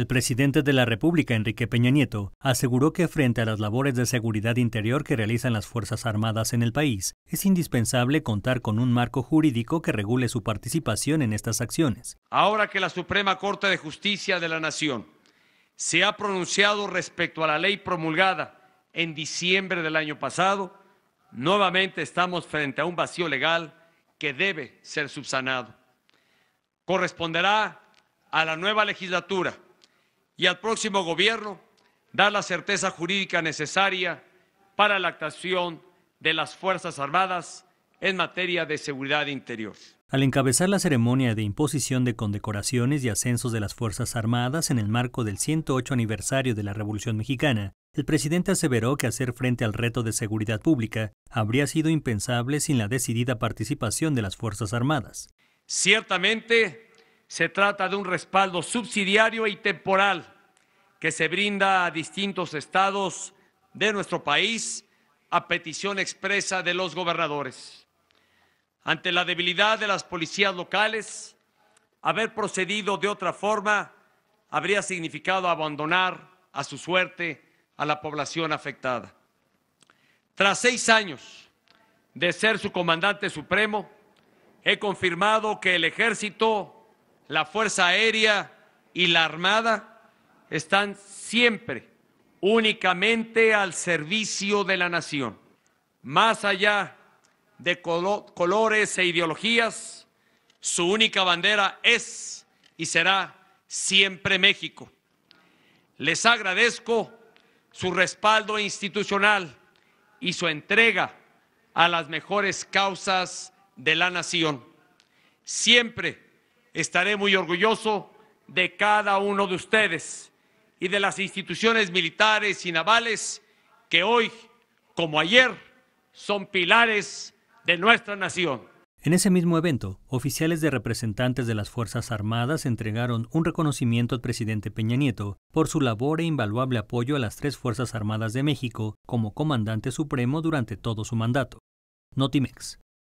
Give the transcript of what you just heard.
El presidente de la República, Enrique Peña Nieto, aseguró que frente a las labores de seguridad interior que realizan las Fuerzas Armadas en el país, es indispensable contar con un marco jurídico que regule su participación en estas acciones. Ahora que la Suprema Corte de Justicia de la Nación se ha pronunciado respecto a la ley promulgada en diciembre del año pasado, nuevamente estamos frente a un vacío legal que debe ser subsanado. Corresponderá a la nueva legislatura y al próximo gobierno dar la certeza jurídica necesaria para la actuación de las Fuerzas Armadas en materia de seguridad interior. Al encabezar la ceremonia de imposición de condecoraciones y ascensos de las Fuerzas Armadas en el marco del 108 aniversario de la Revolución Mexicana, el presidente aseveró que hacer frente al reto de seguridad pública habría sido impensable sin la decidida participación de las Fuerzas Armadas. Ciertamente, se trata de un respaldo subsidiario y temporal que se brinda a distintos estados de nuestro país a petición expresa de los gobernadores. Ante la debilidad de las policías locales, haber procedido de otra forma habría significado abandonar a su suerte a la población afectada. Tras seis años de ser su comandante supremo, he confirmado que el ejército la Fuerza Aérea y la Armada están siempre únicamente al servicio de la nación. Más allá de colores e ideologías, su única bandera es y será siempre México. Les agradezco su respaldo institucional y su entrega a las mejores causas de la nación. Siempre estaré muy orgulloso de cada uno de ustedes y de las instituciones militares y navales que hoy, como ayer, son pilares de nuestra nación. En ese mismo evento, oficiales de representantes de las Fuerzas Armadas entregaron un reconocimiento al presidente Peña Nieto por su labor e invaluable apoyo a las tres Fuerzas Armadas de México como comandante supremo durante todo su mandato. Notimex,